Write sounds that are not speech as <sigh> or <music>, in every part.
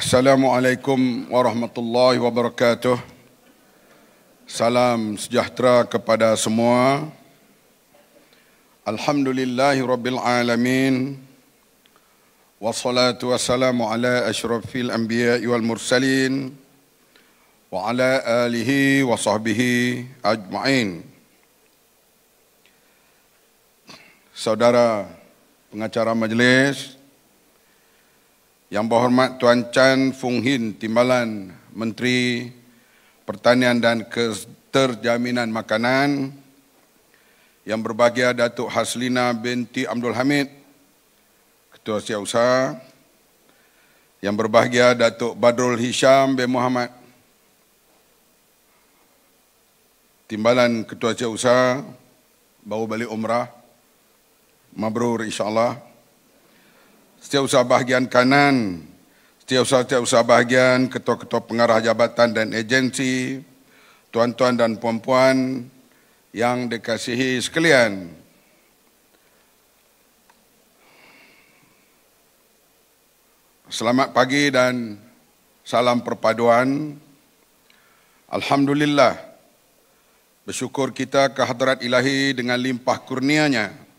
Assalamualaikum warahmatullahi wabarakatuh. Salam sejahtera kepada semua. Alhamdulillahirabbil alamin. Wassalatu wassalamu ala asyrafil anbiya'i wal mursalin wa ala alihi wa sahbihi ajma'in. Saudara pengacara majlis, yang berhormat Tuan Chan Fung Hin Timbalan Menteri Pertanian dan Keterjaminan Makanan Yang berbahagia Datuk Haslina binti Abdul Hamid Ketua Siausaha Yang berbahagia Datuk Badrul Hisham bin Muhammad Timbalan Ketua Siausaha Bawa balik umrah Mabrur insyaAllah Allah. Setiap setiausaha bahagian kanan, setiap setiap setiausaha bahagian ketua-ketua pengarah jabatan dan agensi, tuan-tuan dan puan-puan yang dikasihi sekalian. Selamat pagi dan salam perpaduan. Alhamdulillah, bersyukur kita kehadrat ilahi dengan limpah kurnianya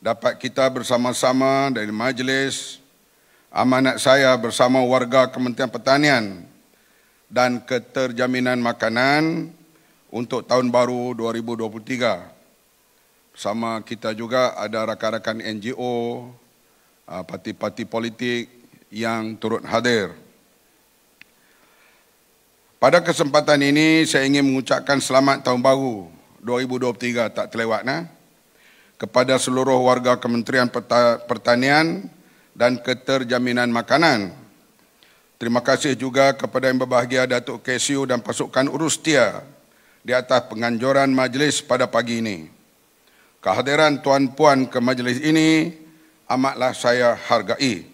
dapat kita bersama-sama dari majlis amanat saya bersama warga Kementerian Pertanian dan Keterjaminan Makanan untuk tahun baru 2023. Sama kita juga ada rakan-rakan NGO, ah, parti-parti politik yang turut hadir. Pada kesempatan ini saya ingin mengucapkan selamat tahun baru 2023 tak terlewat nah kepada seluruh warga Kementerian Pertanian dan Keterjaminan Makanan. Terima kasih juga kepada yang berbahagia Datuk Kesiu dan pasukan Urustia di atas penganjuran majlis pada pagi ini. Kehadiran tuan-puan ke majlis ini amatlah saya hargai.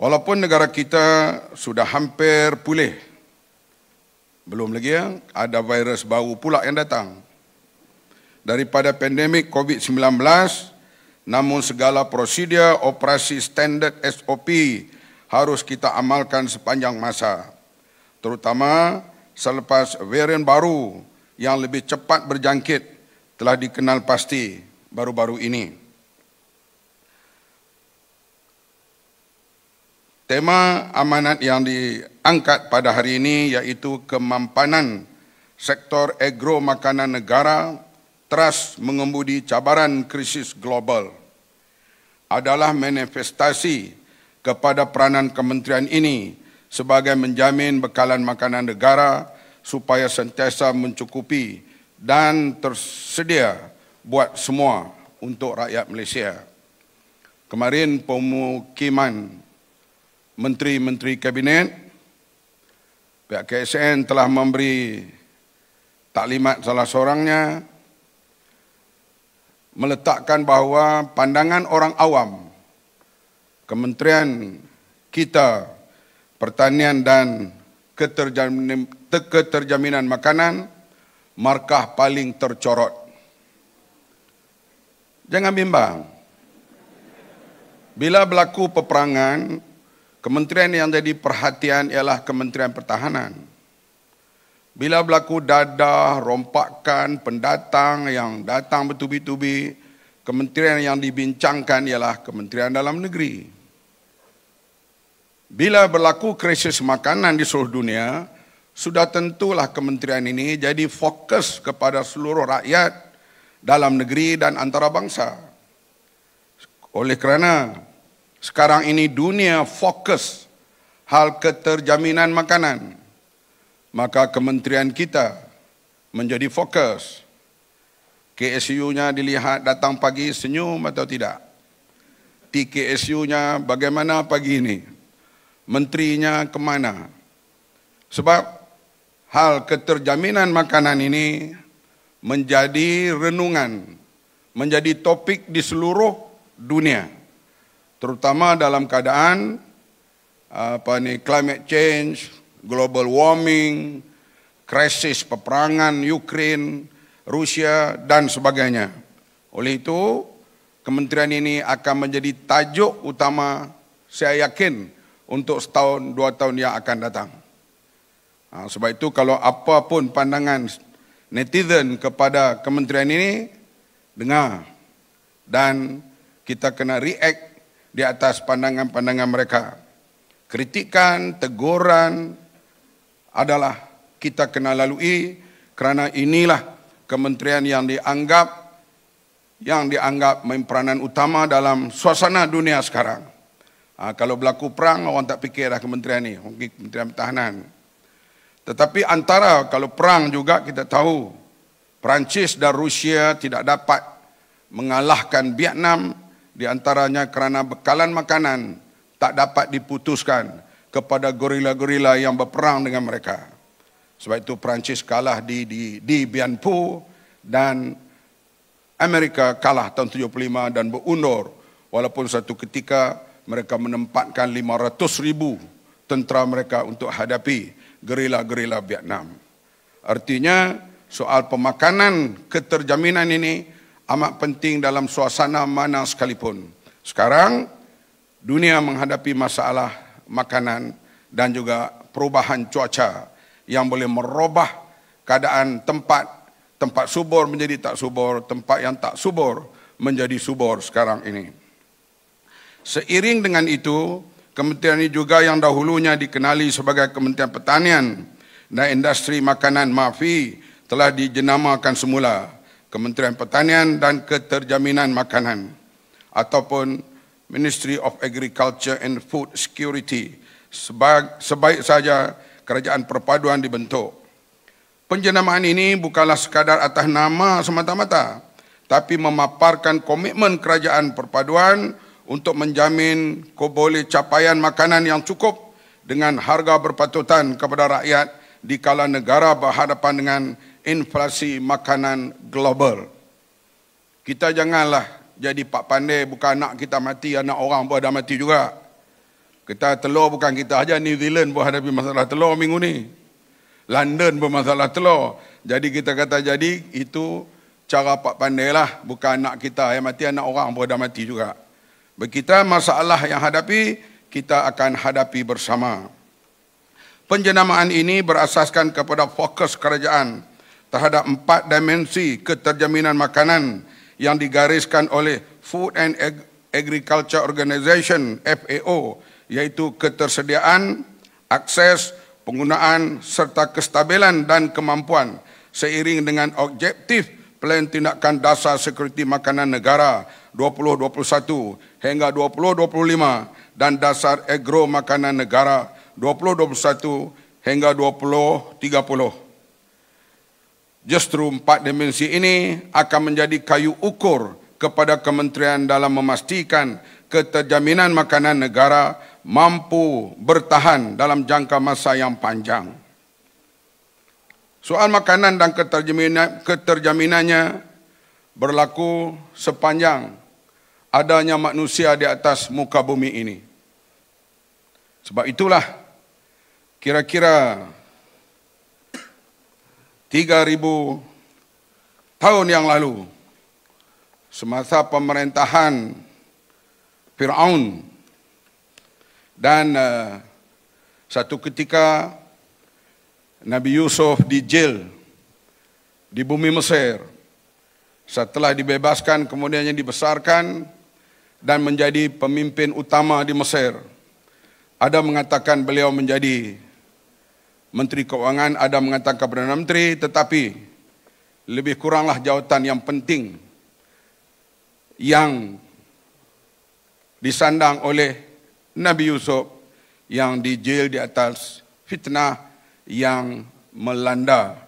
Walaupun negara kita sudah hampir pulih, belum lagi ya, ada virus baru pula yang datang daripada pandemik COVID-19 namun segala prosedur operasi standard SOP harus kita amalkan sepanjang masa terutama selepas varian baru yang lebih cepat berjangkit telah dikenal pasti baru-baru ini Tema amanat yang diangkat pada hari ini yaitu kemampanan sektor agro makanan negara trust mengemudi cabaran krisis global adalah manifestasi kepada peranan kementerian ini sebagai menjamin bekalan makanan negara supaya sentiasa mencukupi dan tersedia buat semua untuk rakyat Malaysia. Kemarin pemukiman menteri-menteri kabinet pihak KSN telah memberi taklimat salah seorangnya meletakkan bahawa pandangan orang awam kementerian kita pertanian dan keterjaminan makanan markah paling tercorot jangan bimbang bila berlaku peperangan kementerian yang jadi perhatian ialah kementerian pertahanan bila berlaku dadah, rompakan, pendatang yang datang bertubi-tubi, kementerian yang dibincangkan ialah kementerian dalam negeri. Bila berlaku krisis makanan di seluruh dunia, sudah tentulah kementerian ini jadi fokus kepada seluruh rakyat dalam negeri dan antarabangsa. Oleh kerana sekarang ini dunia fokus hal keterjaminan makanan maka kementerian kita menjadi fokus. KSU-nya dilihat datang pagi senyum atau tidak. TKSU-nya bagaimana pagi ini. Menterinya kemana. Sebab hal keterjaminan makanan ini menjadi renungan, menjadi topik di seluruh dunia. Terutama dalam keadaan apa ini, climate change, global warming, krisis peperangan Ukraine, Rusia dan sebagainya. Oleh itu, kementerian ini akan menjadi tajuk utama saya yakin untuk setahun dua tahun yang akan datang. Ha, sebab itu kalau apapun pandangan netizen kepada kementerian ini, dengar dan kita kena react di atas pandangan-pandangan mereka. Kritikan, teguran, adalah kita kena lalui kerana inilah kementerian yang dianggap yang dianggap main peranan utama dalam suasana dunia sekarang. Ha, kalau berlaku perang, orang tak fikir dah kementerian ni, mungkin kementerian pertahanan. Tetapi antara kalau perang juga kita tahu, Perancis dan Rusia tidak dapat mengalahkan Vietnam di antaranya kerana bekalan makanan tak dapat diputuskan kepada gorila-gorila yang berperang dengan mereka. Sebab itu Perancis kalah di di di Bianpu dan Amerika kalah tahun 75 dan berundur walaupun satu ketika mereka menempatkan 500 ribu tentera mereka untuk hadapi gerila-gerila Vietnam. Artinya soal pemakanan keterjaminan ini amat penting dalam suasana mana sekalipun. Sekarang dunia menghadapi masalah makanan dan juga perubahan cuaca yang boleh merubah keadaan tempat tempat subur menjadi tak subur, tempat yang tak subur menjadi subur sekarang ini. Seiring dengan itu, kementerian ini juga yang dahulunya dikenali sebagai Kementerian Pertanian dan Industri Makanan Mafi telah dijenamakan semula Kementerian Pertanian dan Keterjaminan Makanan ataupun Ministry of Agriculture and Food Security sebaik, sebaik saja kerajaan perpaduan dibentuk. Penjenamaan ini bukanlah sekadar atas nama semata-mata, tapi memaparkan komitmen kerajaan perpaduan untuk menjamin kau capaian makanan yang cukup dengan harga berpatutan kepada rakyat di kala negara berhadapan dengan inflasi makanan global. Kita janganlah jadi pak pandai bukan anak kita mati anak orang pun ada mati juga kita telur bukan kita aja New Zealand pun hadapi masalah telur minggu ni London pun masalah telur jadi kita kata jadi itu cara pak pandai lah bukan anak kita yang mati anak orang pun ada mati juga kita masalah yang hadapi kita akan hadapi bersama penjenamaan ini berasaskan kepada fokus kerajaan terhadap empat dimensi keterjaminan makanan yang digariskan oleh Food and Agriculture Organization FAO yaitu ketersediaan, akses, penggunaan serta kestabilan dan kemampuan seiring dengan objektif Plan Tindakan Dasar Sekuriti Makanan Negara 2021 hingga 2025 dan Dasar Agro Makanan Negara 2021 hingga 2030. Justru empat dimensi ini akan menjadi kayu ukur kepada kementerian dalam memastikan keterjaminan makanan negara mampu bertahan dalam jangka masa yang panjang. Soal makanan dan keterjaminan, keterjaminannya berlaku sepanjang adanya manusia di atas muka bumi ini. Sebab itulah kira-kira 3000 tahun yang lalu semasa pemerintahan Firaun dan uh, satu ketika Nabi Yusuf dijail di bumi Mesir setelah dibebaskan kemudiannya dibesarkan dan menjadi pemimpin utama di Mesir ada mengatakan beliau menjadi Menteri Keuangan ada mengatakan kepada Perdana Menteri tetapi lebih kuranglah jawatan yang penting yang disandang oleh Nabi Yusuf yang dijail di atas fitnah yang melanda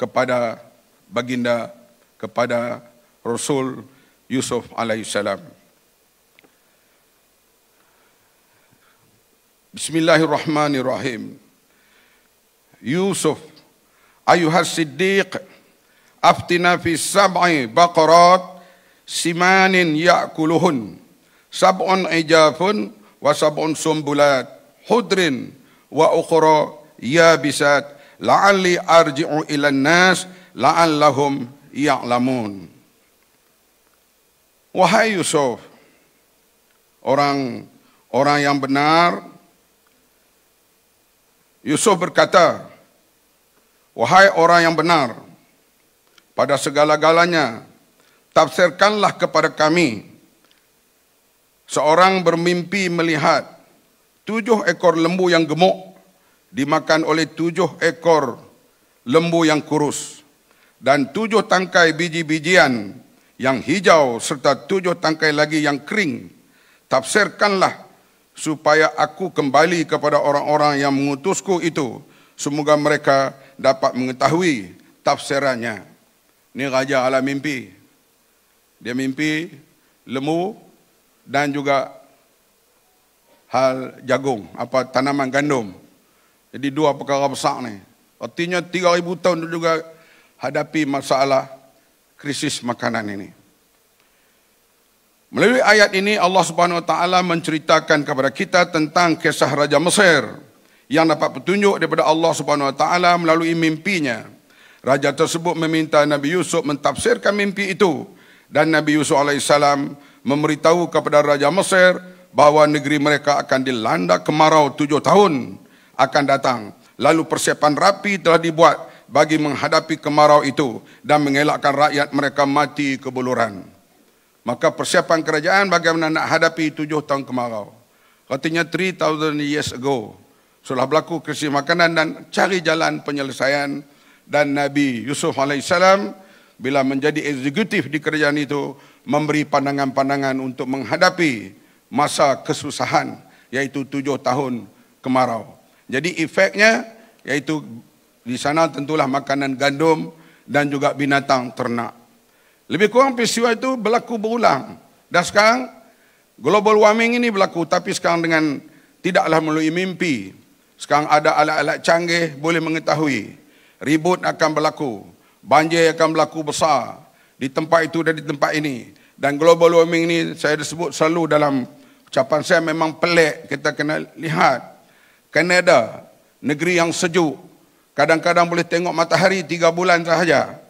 kepada baginda kepada Rasul Yusuf alaihissalam. Bismillahirrahmanirrahim. Bismillahirrahmanirrahim. Yusuf ayuhas siddiq aftina fi sab'i baqarat simanin ya'kuluhun sab'un ijafun wa sab'un sumbulat hudrin wa ya bisat la'alli arji'u ilan nas la'allahum ya'lamun wahai Yusuf orang orang yang benar Yusuf berkata, Wahai orang yang benar, pada segala-galanya, tafsirkanlah kepada kami. Seorang bermimpi melihat tujuh ekor lembu yang gemuk dimakan oleh tujuh ekor lembu yang kurus dan tujuh tangkai biji-bijian yang hijau serta tujuh tangkai lagi yang kering. Tafsirkanlah supaya aku kembali kepada orang-orang yang mengutusku itu. Semoga mereka dapat mengetahui tafsirannya. Ini Raja Alam Mimpi. Dia mimpi lemu dan juga hal jagung, apa tanaman gandum. Jadi dua perkara besar ni. Artinya 3000 tahun juga hadapi masalah krisis makanan ini. Melalui ayat ini Allah Subhanahu Wa Taala menceritakan kepada kita tentang kisah Raja Mesir yang dapat petunjuk daripada Allah Subhanahu Wa Taala melalui mimpinya. Raja tersebut meminta Nabi Yusuf mentafsirkan mimpi itu dan Nabi Yusuf alaihissalam memberitahu kepada Raja Mesir bahawa negeri mereka akan dilanda kemarau tujuh tahun akan datang. Lalu persiapan rapi telah dibuat bagi menghadapi kemarau itu dan mengelakkan rakyat mereka mati kebuluran. Maka persiapan kerajaan bagaimana nak hadapi tujuh tahun kemarau. Katanya 3,000 years ago. Sudah berlaku krisis makanan dan cari jalan penyelesaian. Dan Nabi Yusuf AS bila menjadi eksekutif di kerajaan itu memberi pandangan-pandangan untuk menghadapi masa kesusahan yaitu tujuh tahun kemarau. Jadi efeknya yaitu di sana tentulah makanan gandum dan juga binatang ternak. Lebih kurang peristiwa itu berlaku berulang. Dan sekarang global warming ini berlaku tapi sekarang dengan tidaklah melalui mimpi sekarang ada alat-alat canggih boleh mengetahui. Ribut akan berlaku. Banjir akan berlaku besar. Di tempat itu dan di tempat ini. Dan global warming ini saya disebut selalu dalam ucapan saya memang pelik. Kita kena lihat. Kanada, negeri yang sejuk. Kadang-kadang boleh tengok matahari tiga bulan sahaja.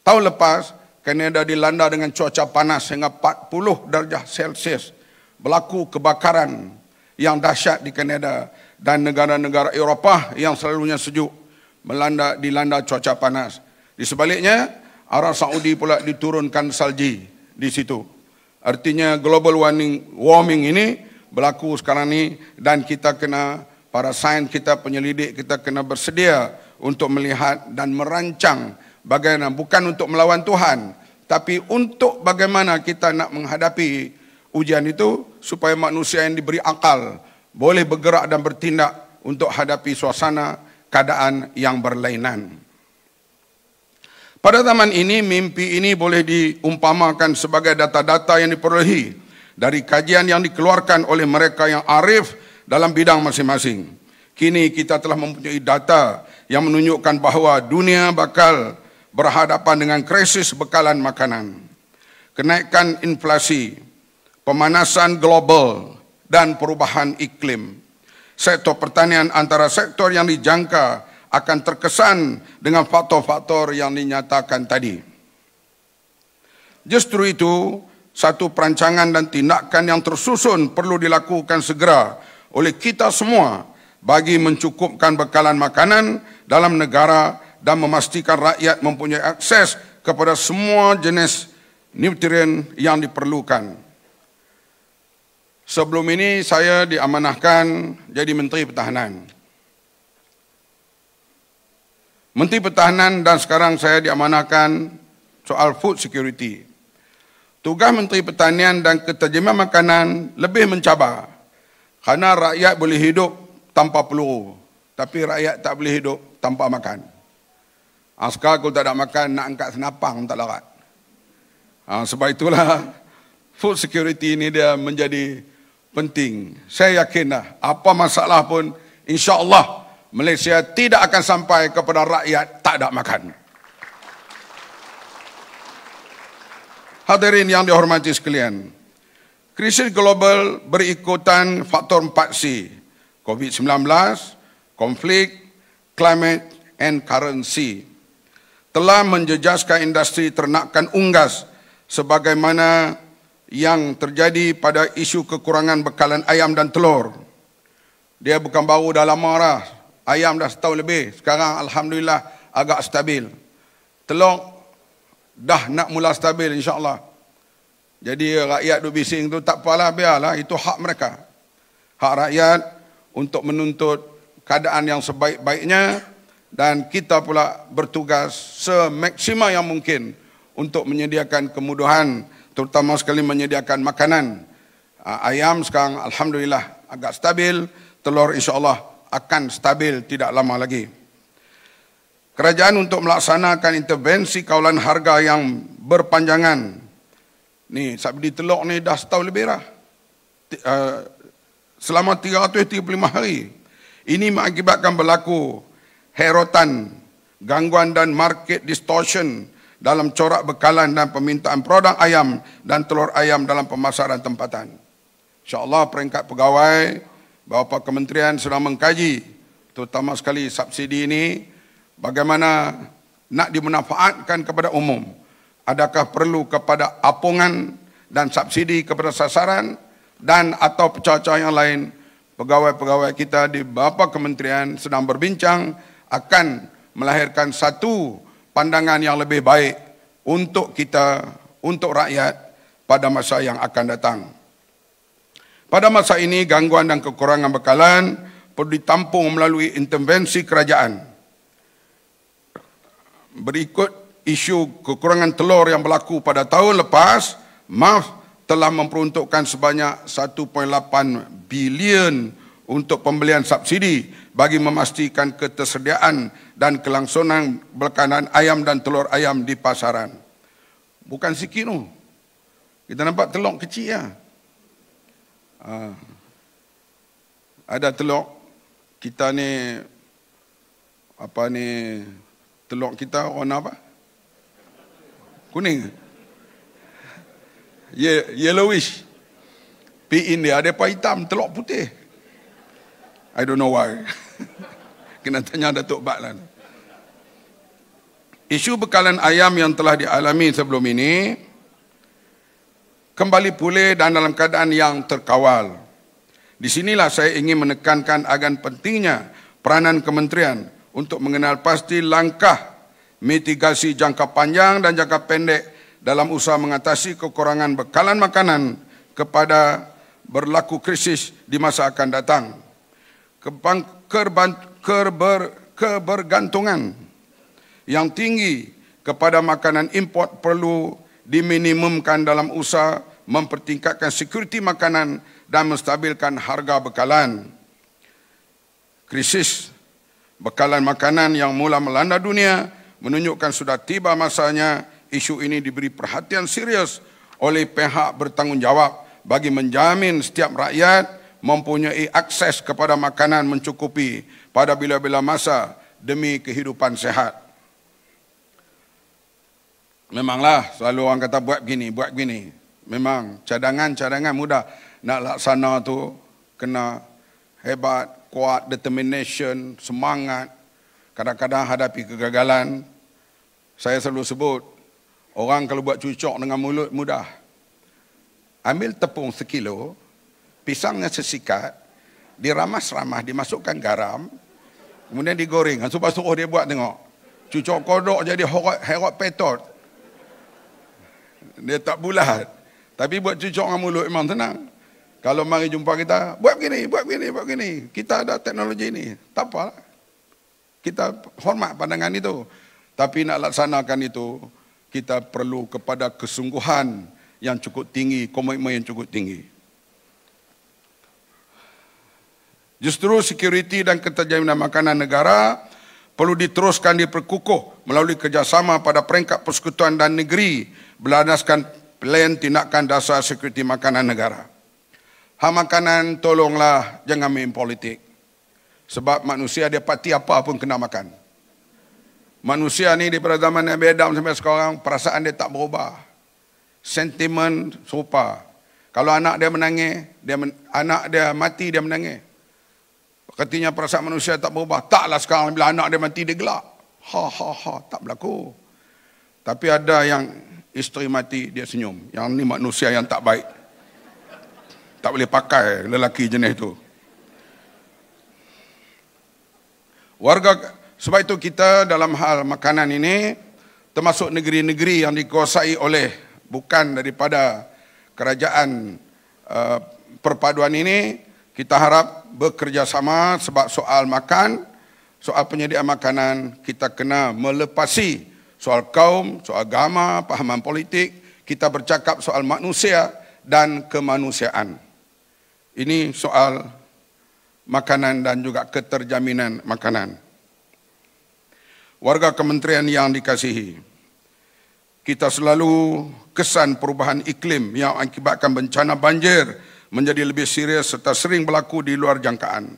Tahun lepas, Kanada dilanda dengan cuaca panas hingga 40 darjah Celsius. Berlaku kebakaran yang dahsyat di Kanada. Kanada dan negara-negara Eropah yang selalunya sejuk melanda dilanda cuaca panas. Di sebaliknya, arah Saudi pula diturunkan salji di situ. Artinya global warming, warming ini berlaku sekarang ini dan kita kena para sains kita penyelidik kita kena bersedia untuk melihat dan merancang bagaimana bukan untuk melawan Tuhan tapi untuk bagaimana kita nak menghadapi ujian itu supaya manusia yang diberi akal boleh bergerak dan bertindak untuk hadapi suasana keadaan yang berlainan. Pada zaman ini, mimpi ini boleh diumpamakan sebagai data-data yang diperolehi dari kajian yang dikeluarkan oleh mereka yang arif dalam bidang masing-masing. Kini kita telah mempunyai data yang menunjukkan bahawa dunia bakal berhadapan dengan krisis bekalan makanan. Kenaikan inflasi, pemanasan global, dan perubahan iklim. Sektor pertanian antara sektor yang dijangka akan terkesan dengan faktor-faktor yang dinyatakan tadi. Justru itu, satu perancangan dan tindakan yang tersusun perlu dilakukan segera oleh kita semua bagi mencukupkan bekalan makanan dalam negara dan memastikan rakyat mempunyai akses kepada semua jenis nutrien yang diperlukan. Sebelum ini saya diamanahkan jadi Menteri Pertahanan. Menteri Pertahanan dan sekarang saya diamanahkan soal food security. Tugas Menteri Pertanian dan Keterjemahan Makanan lebih mencabar kerana rakyat boleh hidup tanpa peluru tapi rakyat tak boleh hidup tanpa makan. Askar ha, kalau tak ada makan nak angkat senapang tak larat. Ha, sebab itulah <laughs> food security ini dia menjadi penting. Saya yakinlah apa masalah pun insya-Allah Malaysia tidak akan sampai kepada rakyat tak ada makan. Hadirin yang dihormati sekalian, krisis global berikutan faktor 4C, COVID-19, konflik, climate and currency telah menjejaskan industri ternakan unggas sebagaimana yang terjadi pada isu kekurangan bekalan ayam dan telur. Dia bukan baru dah lama dah. Ayam dah setahun lebih. Sekarang Alhamdulillah agak stabil. Telur dah nak mula stabil insyaAllah. Jadi rakyat duk bising tu tak apalah biarlah. Itu hak mereka. Hak rakyat untuk menuntut keadaan yang sebaik-baiknya dan kita pula bertugas semaksima yang mungkin untuk menyediakan kemudahan kemudahan terutama sekali menyediakan makanan. Ah, ayam sekarang alhamdulillah agak stabil, telur insya-Allah akan stabil tidak lama lagi. Kerajaan untuk melaksanakan intervensi kawalan harga yang berpanjangan. Ni subsidi telur ni dah setahun lebih dah. Ah, selama 335 hari. Ini mengakibatkan berlaku herotan, gangguan dan market distortion dalam corak bekalan dan permintaan produk ayam dan telur ayam dalam pemasaran tempatan. InsyaAllah peringkat pegawai, beberapa kementerian sedang mengkaji terutama sekali subsidi ini bagaimana nak dimanfaatkan kepada umum. Adakah perlu kepada apungan dan subsidi kepada sasaran dan atau pecah-pecah yang lain pegawai-pegawai kita di beberapa kementerian sedang berbincang akan melahirkan satu pandangan yang lebih baik untuk kita, untuk rakyat pada masa yang akan datang. Pada masa ini, gangguan dan kekurangan bekalan perlu ditampung melalui intervensi kerajaan. Berikut isu kekurangan telur yang berlaku pada tahun lepas, MAF telah memperuntukkan sebanyak 1.8 bilion untuk pembelian subsidi bagi memastikan ketersediaan dan kelangsungan berkanan ayam dan telur ayam di pasaran. Bukan sikit tu. Kita nampak telur kecil ya. Ah. ada telur kita ni apa ni telur kita warna apa? Kuning. Ye yellowish. Pink dia ada pa hitam, telur putih. I don't know why. <laughs> <laughs> Kena tanya Datuk Bat lah. Isu bekalan ayam yang telah dialami sebelum ini kembali pulih dan dalam keadaan yang terkawal. Di sinilah saya ingin menekankan agan pentingnya peranan kementerian untuk mengenal pasti langkah mitigasi jangka panjang dan jangka pendek dalam usaha mengatasi kekurangan bekalan makanan kepada berlaku krisis di masa akan datang keberban, keber, kebergantungan yang tinggi kepada makanan import perlu diminimumkan dalam usaha mempertingkatkan sekuriti makanan dan menstabilkan harga bekalan. Krisis bekalan makanan yang mula melanda dunia menunjukkan sudah tiba masanya isu ini diberi perhatian serius oleh pihak bertanggungjawab bagi menjamin setiap rakyat mempunyai akses kepada makanan mencukupi pada bila-bila masa demi kehidupan sehat. Memanglah selalu orang kata buat gini, buat gini. Memang cadangan-cadangan mudah nak laksana tu kena hebat, kuat, determination, semangat. Kadang-kadang hadapi kegagalan. Saya selalu sebut, orang kalau buat cucuk dengan mulut mudah. Ambil tepung sekilo, pisangnya sesikat, diramas-ramas, dimasukkan garam, kemudian digoreng. Supaya suruh dia buat tengok. Cucuk kodok jadi herot, herot petot. Dia tak bulat. Tapi buat cucuk dengan mulut memang tenang. Kalau mari jumpa kita, buat begini, buat begini, buat begini. Kita ada teknologi ini. Tak apa. Lah. Kita hormat pandangan itu. Tapi nak laksanakan itu, kita perlu kepada kesungguhan yang cukup tinggi, komitmen yang cukup tinggi. Justru security dan ketajaman makanan negara perlu diteruskan diperkukuh melalui kerjasama pada peringkat persekutuan dan negeri berlandaskan plan tindakan dasar security makanan negara. Hak makanan tolonglah jangan main politik. Sebab manusia dia pati apa pun kena makan. Manusia ni daripada zaman Nabi Adam sampai sekarang perasaan dia tak berubah. Sentimen serupa. Kalau anak dia menangis, dia men- anak dia mati dia menangis. Katanya perasaan manusia tak berubah. Taklah sekarang bila anak dia mati dia gelak. Ha ha ha tak berlaku. Tapi ada yang isteri mati dia senyum. Yang ni manusia yang tak baik. Tak boleh pakai lelaki jenis tu. Warga sebab itu kita dalam hal makanan ini termasuk negeri-negeri yang dikuasai oleh bukan daripada kerajaan uh, perpaduan ini kita harap bekerjasama sebab soal makan, soal penyediaan makanan, kita kena melepasi soal kaum, soal agama, pahaman politik, kita bercakap soal manusia dan kemanusiaan. Ini soal makanan dan juga keterjaminan makanan. Warga kementerian yang dikasihi, kita selalu kesan perubahan iklim yang akibatkan bencana banjir, menjadi lebih serius serta sering berlaku di luar jangkaan.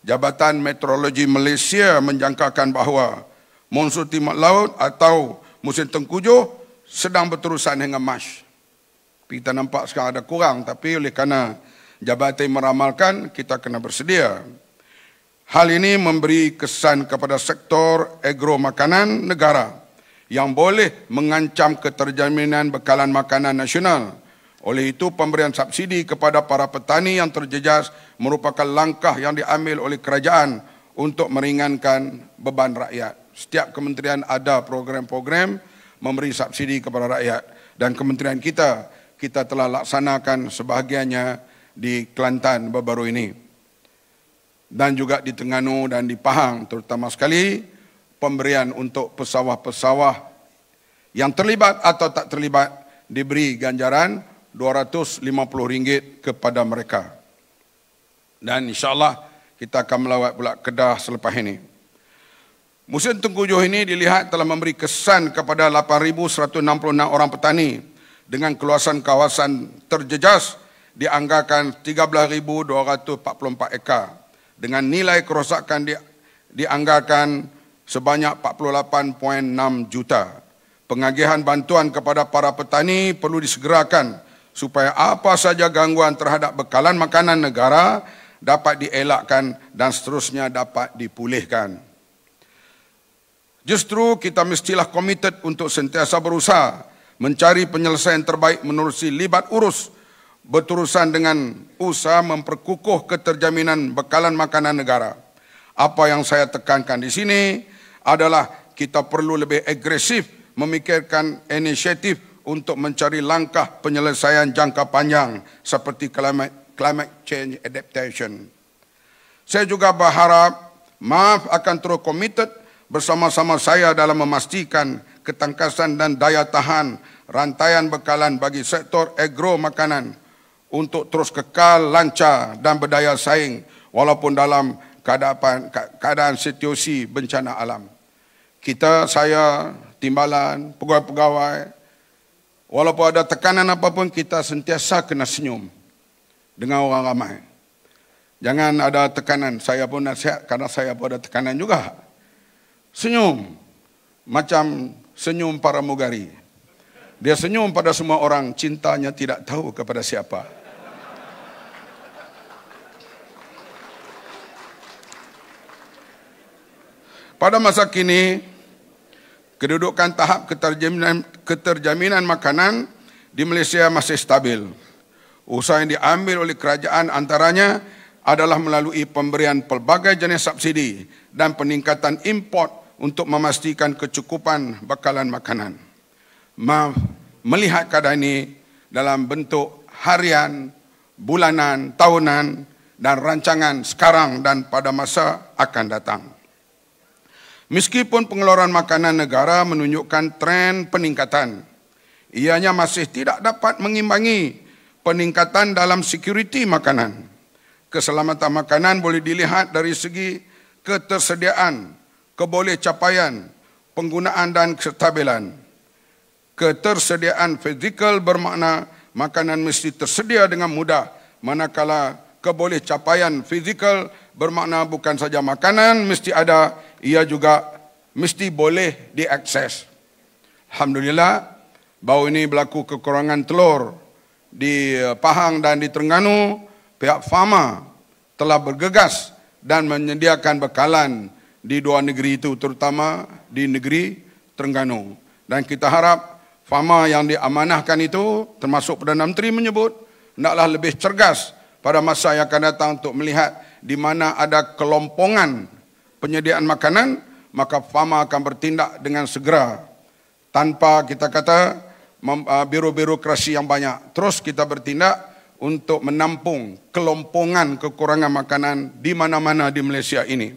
Jabatan Meteorologi Malaysia menjangkakan bahawa monsun timur laut atau musim tengkujuh sedang berterusan hingga Mac. Kita nampak sekarang ada kurang tapi oleh kerana jabatan meramalkan kita kena bersedia. Hal ini memberi kesan kepada sektor agro makanan negara yang boleh mengancam keterjaminan bekalan makanan nasional. Oleh itu, pemberian subsidi kepada para petani yang terjejas merupakan langkah yang diambil oleh kerajaan untuk meringankan beban rakyat. Setiap kementerian ada program-program memberi subsidi kepada rakyat. Dan kementerian kita, kita telah laksanakan sebahagiannya di Kelantan baru-baru ini. Dan juga di Tengganu dan di Pahang terutama sekali pemberian untuk pesawah-pesawah yang terlibat atau tak terlibat diberi ganjaran 250 ringgit kepada mereka. Dan insyaAllah kita akan melawat pula Kedah selepas ini. Musim tengkujuh ini dilihat telah memberi kesan kepada 8,166 orang petani dengan keluasan kawasan terjejas dianggarkan 13,244 ekar dengan nilai kerosakan di, dianggarkan sebanyak 48.6 juta. Pengagihan bantuan kepada para petani perlu disegerakan supaya apa saja gangguan terhadap bekalan makanan negara dapat dielakkan dan seterusnya dapat dipulihkan. Justru kita mestilah komited untuk sentiasa berusaha mencari penyelesaian terbaik menerusi libat urus berterusan dengan usaha memperkukuh keterjaminan bekalan makanan negara. Apa yang saya tekankan di sini adalah kita perlu lebih agresif memikirkan inisiatif untuk mencari langkah penyelesaian jangka panjang seperti climate, climate change adaptation. Saya juga berharap MAF akan terus committed bersama-sama saya dalam memastikan ketangkasan dan daya tahan rantaian bekalan bagi sektor agro makanan untuk terus kekal lancar dan berdaya saing walaupun dalam keadaan, keadaan situasi bencana alam. Kita, saya, timbalan, pegawai-pegawai, Walaupun ada tekanan apapun, kita sentiasa kena senyum dengan orang ramai. Jangan ada tekanan. Saya pun nasihat karena saya pun ada tekanan juga. Senyum. Macam senyum para mugari. Dia senyum pada semua orang cintanya tidak tahu kepada siapa. Pada masa kini, kedudukan tahap keterjaminan, keterjaminan makanan di Malaysia masih stabil. Usaha yang diambil oleh kerajaan antaranya adalah melalui pemberian pelbagai jenis subsidi dan peningkatan import untuk memastikan kecukupan bekalan makanan. Maaf, melihat keadaan ini dalam bentuk harian, bulanan, tahunan dan rancangan sekarang dan pada masa akan datang. Meskipun pengeluaran makanan negara menunjukkan tren peningkatan, ianya masih tidak dapat mengimbangi peningkatan dalam security makanan. Keselamatan makanan boleh dilihat dari segi ketersediaan, kebolehcapaian, penggunaan dan kestabilan. Ketersediaan fizikal bermakna makanan mesti tersedia dengan mudah manakala keboleh capaian fizikal bermakna bukan saja makanan mesti ada ia juga mesti boleh diakses Alhamdulillah bau ini berlaku kekurangan telur di eh, Pahang dan di Terengganu pihak Fama telah bergegas dan menyediakan bekalan di dua negeri itu terutama di negeri Terengganu dan kita harap Fama yang diamanahkan itu termasuk Perdana Menteri menyebut naklah lebih cergas pada masa yang akan datang untuk melihat di mana ada kelompongan penyediaan makanan, maka FAMA akan bertindak dengan segera tanpa kita kata biro-birokrasi ah, yang banyak. Terus kita bertindak untuk menampung kelompongan kekurangan makanan di mana-mana di Malaysia ini.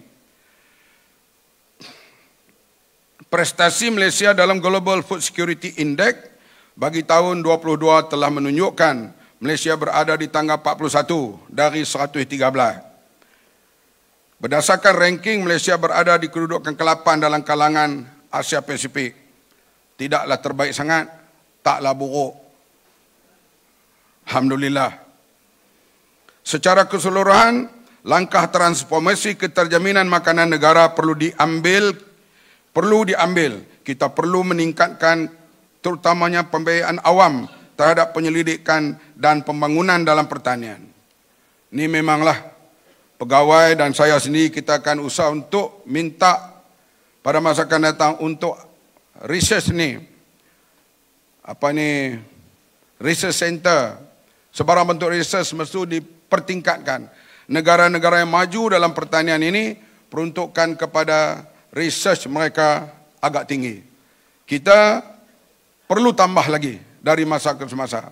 Prestasi Malaysia dalam Global Food Security Index bagi tahun 2022 telah menunjukkan Malaysia berada di tangga 41 dari 113. Berdasarkan ranking, Malaysia berada di kedudukan ke-8 dalam kalangan Asia Pasifik. Tidaklah terbaik sangat, taklah buruk. Alhamdulillah. Secara keseluruhan, langkah transformasi keterjaminan makanan negara perlu diambil perlu diambil. Kita perlu meningkatkan terutamanya pembiayaan awam terhadap penyelidikan dan pembangunan dalam pertanian. Ini memanglah pegawai dan saya sendiri kita akan usaha untuk minta pada masa akan datang untuk research ni Apa ni Research center. Sebarang bentuk research mesti dipertingkatkan. Negara-negara yang maju dalam pertanian ini peruntukkan kepada research mereka agak tinggi. Kita perlu tambah lagi dari masa ke semasa.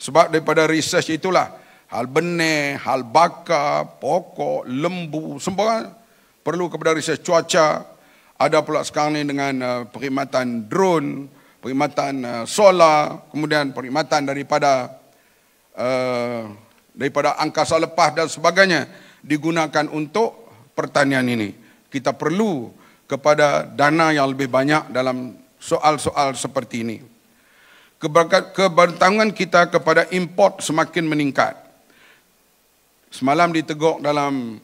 Sebab daripada research itulah, hal benih, hal bakar, pokok, lembu, semua perlu kepada research cuaca. Ada pula sekarang ini dengan uh, perkhidmatan drone, perkhidmatan uh, solar, kemudian perkhidmatan daripada uh, daripada angkasa lepas dan sebagainya digunakan untuk pertanian ini. Kita perlu kepada dana yang lebih banyak dalam soal-soal seperti ini kebertanggungan kita kepada import semakin meningkat. Semalam ditegok dalam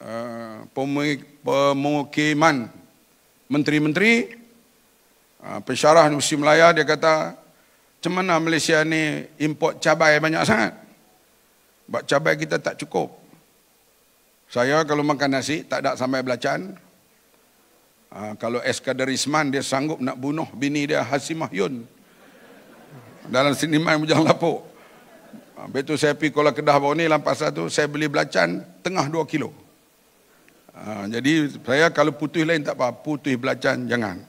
uh, pemukiman menteri-menteri, uh, eh, pensyarah Universiti Melayu dia kata, macam mana Malaysia ni import cabai banyak sangat? Sebab cabai kita tak cukup. Saya kalau makan nasi tak ada sampai belacan. Uh, kalau Eskadar Isman dia sanggup nak bunuh bini dia Hasimah Yun dalam sinimai bujang lapuk. Habis tu saya pergi Kuala Kedah baru ni, lampas tu saya beli belacan tengah dua kilo. Ha, jadi saya kalau putih lain tak apa, putih belacan jangan.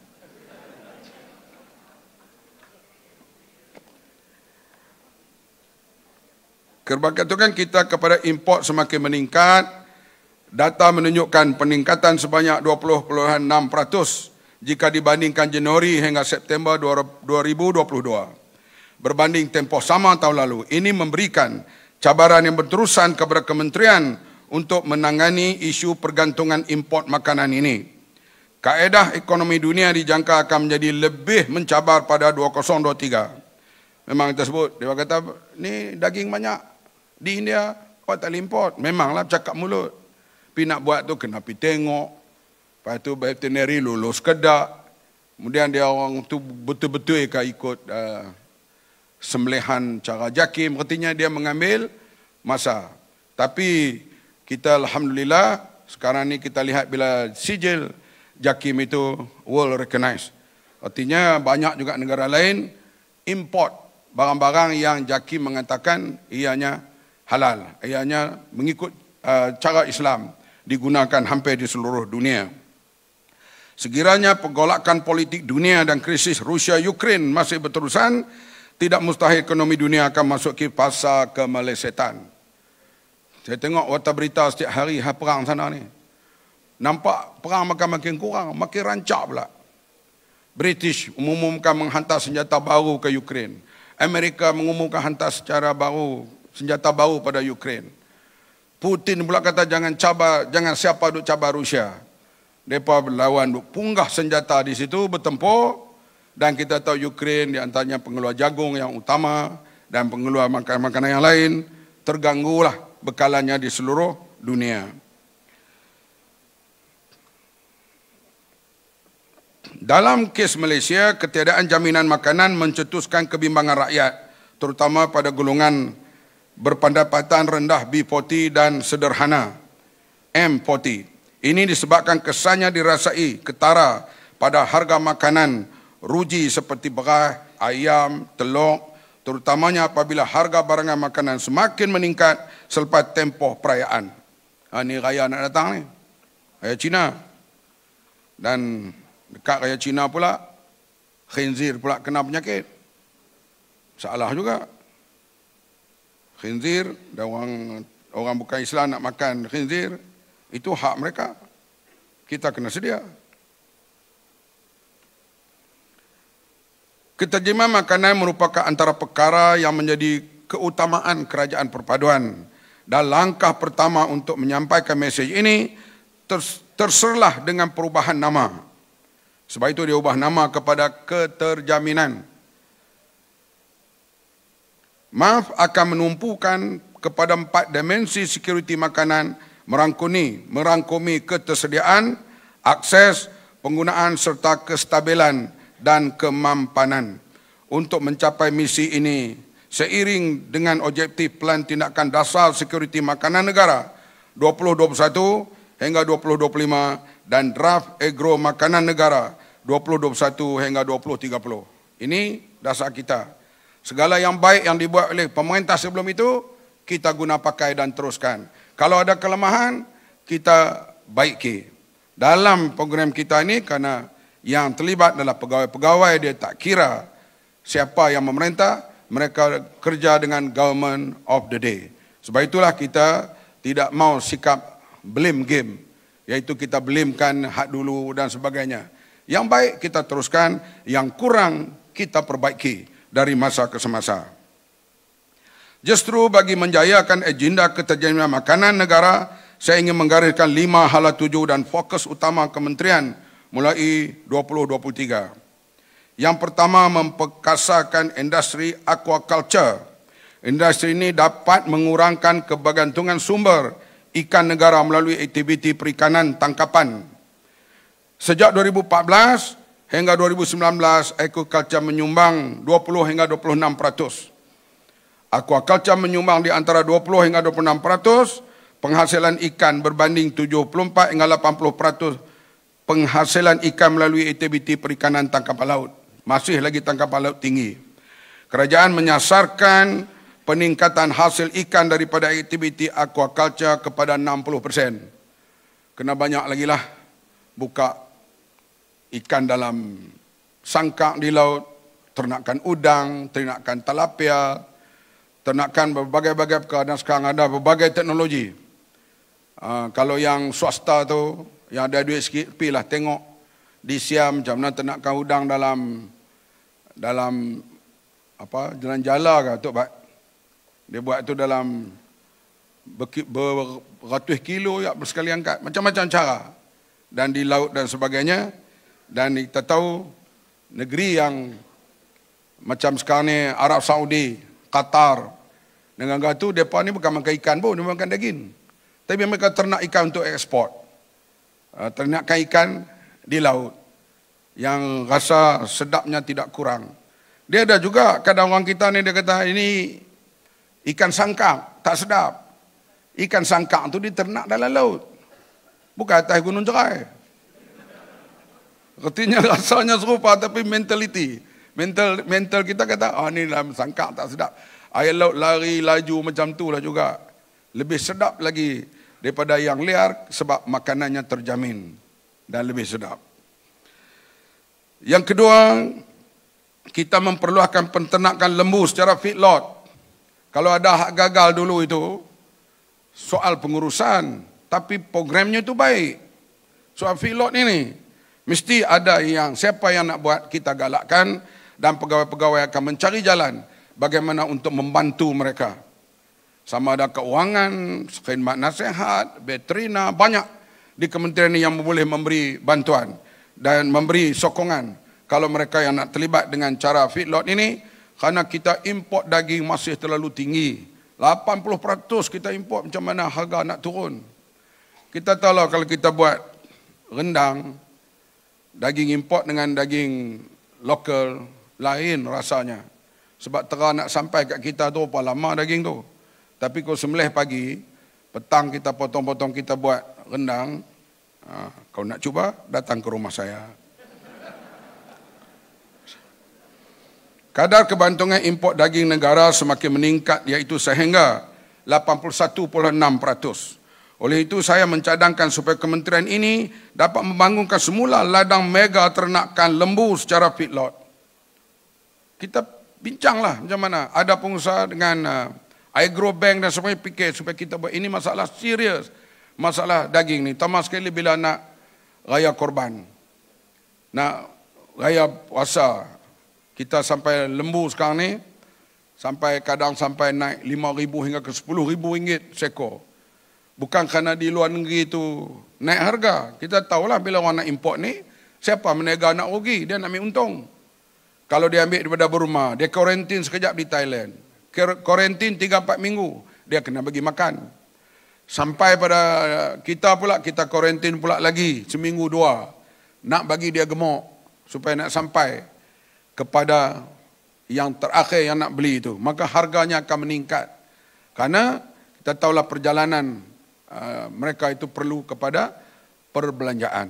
Kerbakan itu kan kita kepada import semakin meningkat. Data menunjukkan peningkatan sebanyak 20.6% jika dibandingkan Januari hingga September 2022 berbanding tempoh sama tahun lalu. Ini memberikan cabaran yang berterusan kepada kementerian untuk menangani isu pergantungan import makanan ini. Kaedah ekonomi dunia dijangka akan menjadi lebih mencabar pada 2023. Memang tersebut, dia kata, ni daging banyak di India, kau tak boleh import. Memanglah cakap mulut. Tapi nak buat tu kena pergi tengok. Lepas tu veterinary lulus kedak. Kemudian dia orang tu betul-betul ikut uh, sembelihan cara jaki, Artinya dia mengambil masa. Tapi kita Alhamdulillah sekarang ni kita lihat bila sijil jakim itu world recognized. Artinya banyak juga negara lain import barang-barang yang jakim mengatakan ianya halal. Ianya mengikut uh, cara Islam digunakan hampir di seluruh dunia. Sekiranya pergolakan politik dunia dan krisis Rusia-Ukraine masih berterusan, tidak mustahil ekonomi dunia akan masuk ke ke kemelesetan. Saya tengok warta berita setiap hari ha perang sana ni. Nampak perang makan makin kurang, makin rancak pula. British mengumumkan menghantar senjata baru ke Ukraine. Amerika mengumumkan hantar secara baru senjata baru pada Ukraine. Putin pula kata jangan cabar, jangan siapa duk cabar Rusia. Depa berlawan duk punggah senjata di situ bertempur dan kita tahu Ukraine di antaranya pengeluar jagung yang utama dan pengeluar makanan-makanan yang lain terganggulah bekalannya di seluruh dunia. Dalam kes Malaysia, ketiadaan jaminan makanan mencetuskan kebimbangan rakyat terutama pada golongan berpendapatan rendah B40 dan sederhana M40. Ini disebabkan kesannya dirasai ketara pada harga makanan ruji seperti berah, ayam, telur, terutamanya apabila harga barangan makanan semakin meningkat selepas tempoh perayaan. Ha, ini raya nak datang ni. Raya Cina. Dan dekat raya Cina pula, khinzir pula kena penyakit. Salah juga. Khinzir dan orang orang bukan Islam nak makan khinzir, itu hak mereka. Kita kena sedia. Ketajiman makanan merupakan antara perkara yang menjadi keutamaan kerajaan perpaduan. Dan langkah pertama untuk menyampaikan mesej ini terserlah dengan perubahan nama. Sebab itu dia ubah nama kepada keterjaminan. Maaf akan menumpukan kepada empat dimensi security makanan merangkumi, merangkumi ketersediaan, akses, penggunaan serta kestabilan makanan dan kemampanan untuk mencapai misi ini seiring dengan objektif Plan tindakan dasar sekuriti makanan negara 2021 hingga 2025 dan draft agro makanan negara 2021 hingga 2030. Ini dasar kita. Segala yang baik yang dibuat oleh pemerintah sebelum itu, kita guna pakai dan teruskan. Kalau ada kelemahan, kita baiki. Dalam program kita ini, karena yang terlibat adalah pegawai-pegawai dia tak kira siapa yang memerintah, mereka kerja dengan government of the day. Sebab itulah kita tidak mau sikap blame game, iaitu kita blamekan hak dulu dan sebagainya. Yang baik kita teruskan, yang kurang kita perbaiki dari masa ke semasa. Justru bagi menjayakan agenda keterjemahan makanan negara, saya ingin menggariskan lima hala tuju dan fokus utama kementerian mulai 2023. Yang pertama memperkasakan industri aquaculture. Industri ini dapat mengurangkan kebergantungan sumber ikan negara melalui aktiviti perikanan tangkapan. Sejak 2014 hingga 2019, aquaculture menyumbang 20 hingga 26 peratus. Aquaculture menyumbang di antara 20 hingga 26 peratus penghasilan ikan berbanding 74 hingga 80 peratus penghasilan ikan melalui aktiviti perikanan tangkapan laut. Masih lagi tangkapan laut tinggi. Kerajaan menyasarkan peningkatan hasil ikan daripada aktiviti aquaculture kepada 60%. Kena banyak lagi lah buka ikan dalam sangkak di laut, ternakan udang, ternakan talapia, ternakan berbagai-bagai perkara dan sekarang ada berbagai teknologi. Uh, kalau yang swasta tu yang ada duit sikit, pergilah tengok. Di Siam macam mana ternakkan udang dalam dalam apa jalan jala ke Tok Bat. Dia buat tu dalam beratus kilo ya bersekali angkat. Macam-macam cara. Dan di laut dan sebagainya. Dan kita tahu negeri yang macam sekarang ni Arab Saudi, Qatar. Dengan negara tu, ni bukan makan ikan pun, mereka makan daging. Tapi mereka ternak ikan untuk ekspor. Ah, ternakan ikan di laut yang rasa sedapnya tidak kurang. Dia ada juga kadang orang kita ni dia kata ini ikan sangkap tak sedap. Ikan sangkap tu diternak dalam laut. Bukan atas gunung cerai. Artinya <laughs> rasanya serupa tapi mentaliti Mental mental kita kata, ah oh, ni dalam sangkak tak sedap. Air laut lari laju macam tu lah juga. Lebih sedap lagi daripada yang liar sebab makanannya terjamin dan lebih sedap. Yang kedua, kita memperluahkan penternakan lembu secara feedlot. Kalau ada hak gagal dulu itu, soal pengurusan. Tapi programnya itu baik. Soal feedlot ini, mesti ada yang siapa yang nak buat kita galakkan dan pegawai-pegawai akan mencari jalan bagaimana untuk membantu mereka sama ada keuangan, khidmat nasihat, veterina, banyak di kementerian ini yang boleh memberi bantuan dan memberi sokongan kalau mereka yang nak terlibat dengan cara feedlot ini kerana kita import daging masih terlalu tinggi. 80% kita import macam mana harga nak turun. Kita tahu lah kalau kita buat rendang, daging import dengan daging lokal lain rasanya. Sebab terang nak sampai kat kita tu, apa lama daging tu. Tapi kau sembelih pagi, petang kita potong-potong kita buat rendang. Ha, kau nak cuba datang ke rumah saya. Kadar kebantungan import daging negara semakin meningkat iaitu sehingga 81.6%. Oleh itu saya mencadangkan supaya kementerian ini dapat membangunkan semula ladang mega ternakan lembu secara feedlot. Kita bincanglah macam mana ada pengusaha dengan uh, agro bank dan sebagainya fikir supaya kita buat ini masalah serius masalah daging ni tambah sekali bila nak raya korban nak raya puasa kita sampai lembu sekarang ni sampai kadang sampai naik 5000 hingga ke 10000 ringgit seekor bukan kerana di luar negeri tu naik harga kita tahulah bila orang nak import ni siapa menega nak rugi dia nak ambil untung kalau dia ambil daripada Burma dia quarantine sekejap di Thailand Korintin 3-4 minggu. Dia kena bagi makan. Sampai pada eh, kita pula, kita korentin pula lagi seminggu dua. Nak bagi dia gemuk supaya nak sampai kepada yang terakhir yang nak beli itu. Maka harganya akan meningkat. Karena kita tahulah perjalanan uh, mereka itu perlu kepada perbelanjaan.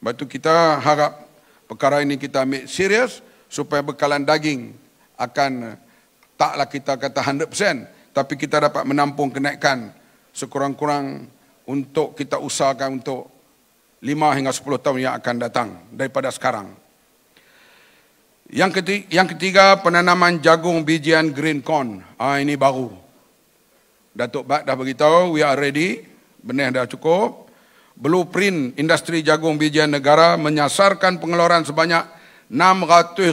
Sebab itu kita harap perkara ini kita ambil serius supaya bekalan daging akan uh, taklah kita kata 100% tapi kita dapat menampung kenaikan sekurang-kurang untuk kita usahakan untuk 5 hingga 10 tahun yang akan datang daripada sekarang. Yang ketiga, yang ketiga penanaman jagung bijian green corn. Ah ha, ini baru. Datuk Bat dah beritahu we are ready, benih dah cukup. Blueprint industri jagung bijian negara menyasarkan pengeluaran sebanyak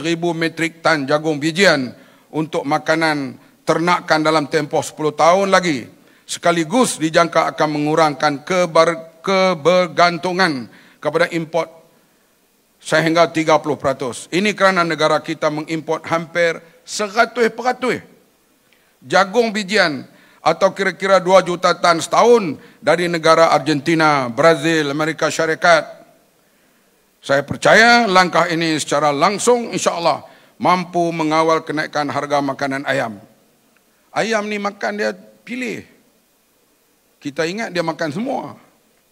ribu metrik tan jagung bijian untuk makanan ternakan dalam tempoh 10 tahun lagi. Sekaligus dijangka akan mengurangkan keber, kebergantungan kepada import sehingga 30%. Ini kerana negara kita mengimport hampir 100% jagung bijian atau kira-kira 2 juta tan setahun dari negara Argentina, Brazil, Amerika Syarikat. Saya percaya langkah ini secara langsung insyaallah mampu mengawal kenaikan harga makanan ayam. Ayam ni makan dia pilih. Kita ingat dia makan semua.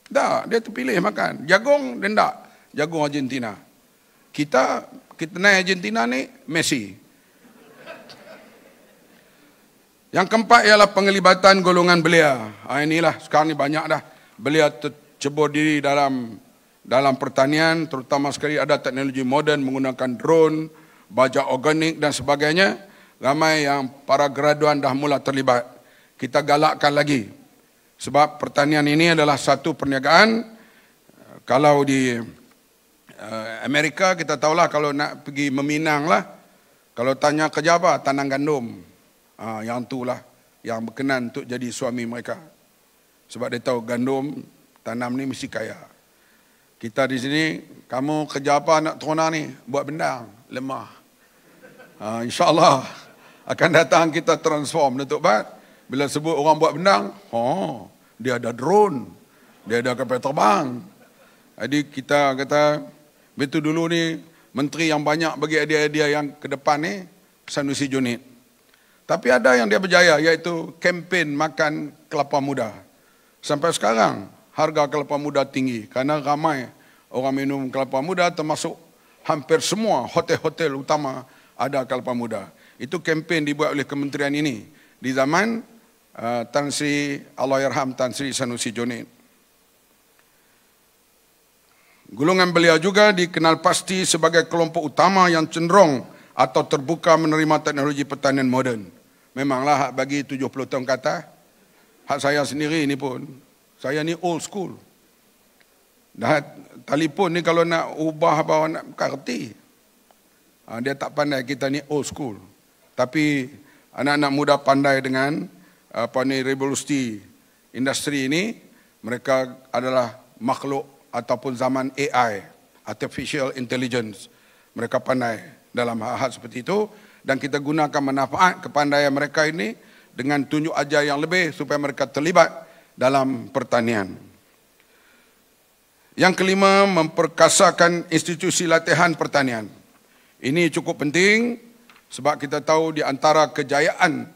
Tak, dia tu pilih makan. Jagung, dia tak. Jagung Argentina. Kita, kita naik Argentina ni, Messi. Yang keempat ialah penglibatan golongan belia. Ha, inilah, sekarang ni banyak dah. Belia tercebur diri dalam dalam pertanian, terutama sekali ada teknologi moden menggunakan drone, baja organik dan sebagainya ramai yang para graduan dah mula terlibat kita galakkan lagi sebab pertanian ini adalah satu perniagaan kalau di eh, Amerika kita tahulah kalau nak pergi meminang lah kalau tanya kerja apa tanam gandum ha, yang tu lah yang berkenan untuk jadi suami mereka sebab dia tahu gandum tanam ni mesti kaya kita di sini kamu kerja apa nak tuna ni buat bendang lemah uh, insyaallah akan datang kita transform Datuk Pat. Bila sebut orang buat benang, oh, dia ada drone. Dia ada kapal terbang. Jadi kita kata betul dulu ni menteri yang banyak bagi idea-idea yang ke depan ni Sanusi Junid. Tapi ada yang dia berjaya iaitu kempen makan kelapa muda. Sampai sekarang harga kelapa muda tinggi kerana ramai orang minum kelapa muda termasuk hampir semua hotel-hotel utama ada kalpa muda. Itu kempen dibuat oleh kementerian ini di zaman uh, Tan Sri Allahyarham Tan Sri Sanusi Jonin. Golongan beliau juga dikenal pasti sebagai kelompok utama yang cenderung atau terbuka menerima teknologi pertanian moden. Memanglah hak bagi 70 tahun kata, hak saya sendiri ini pun, saya ni old school. Dah telefon ni kalau nak ubah bawa nak kerti, Ah, dia tak pandai kita ni old school. Tapi anak-anak muda pandai dengan apa ni revolusi industri ini, mereka adalah makhluk ataupun zaman AI, artificial intelligence. Mereka pandai dalam hal-hal seperti itu dan kita gunakan manfaat kepandaian mereka ini dengan tunjuk ajar yang lebih supaya mereka terlibat dalam pertanian. Yang kelima, memperkasakan institusi latihan pertanian. Ini cukup penting sebab kita tahu di antara kejayaan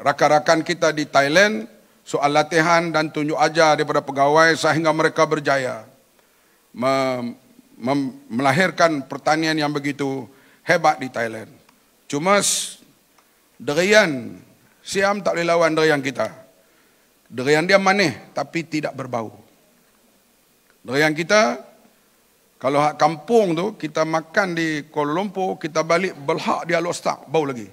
rakan-rakan kita di Thailand soal latihan dan tunjuk ajar daripada pegawai sehingga mereka berjaya melahirkan pertanian yang begitu hebat di Thailand. Cuma derian Siam tak boleh lawan derian kita. Derian dia manis tapi tidak berbau. Derian kita kalau hak kampung tu kita makan di Kuala Lumpur, kita balik belhak di Alor Stark, bau lagi. <laughs>